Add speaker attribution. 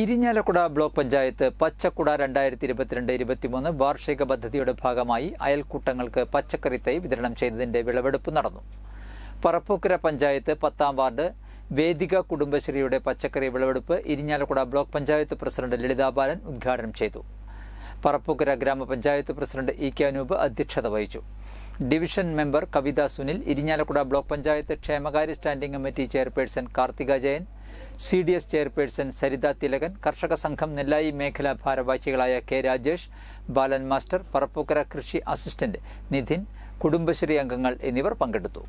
Speaker 1: Irinjalakuda block panchayat പച്ചക്കുട രണ്ടായിരത്തി ഇരുപത്തിരണ്ട് ഇരുപത്തിമൂന്ന് വാർഷിക പദ്ധതിയുടെ ഭാഗമായി അയൽക്കൂട്ടങ്ങൾക്ക് പച്ചക്കറി തൈ വിതരണം ചെയ്തതിന്റെ വിളവെടുപ്പ് നടന്നു പറപ്പൂക്കര പഞ്ചായത്ത് പത്താം വാർഡ് വേദിക കുടുംബശ്രീയുടെ പച്ചക്കറി വിളവെടുപ്പ് ഇരിഞ്ഞാലക്കുട ബ്ലോക്ക് പഞ്ചായത്ത് പ്രസിഡന്റ് ലളിതാബാലൻ ഉദ്ഘാടനം ചെയ്തു പറപ്പൂക്കര ഗ്രാമപഞ്ചായത്ത് പ്രസിഡന്റ് ഇ കെ അനൂപ് അധ്യക്ഷത വഹിച്ചു division member Kavitha Sunil Irinjalakuda block panchayat ക്ഷേമകാര്യ standing committee chairperson Karthika Jayan C D S chairperson Saritha Thilakan കർഷക സംഘം നെല്ലായി മേഖലാ ഭാരവാഹികളായ കെ രാജേഷ് ബാലൻ മാസ്റ്റർ പറപ്പുക്കര കൃഷി അസിസ്റ്റന്റ് നിധിൻ കുടുംബശ്രീ അംഗങ്ങൾ എന്നിവർ പങ്കെടുത്തു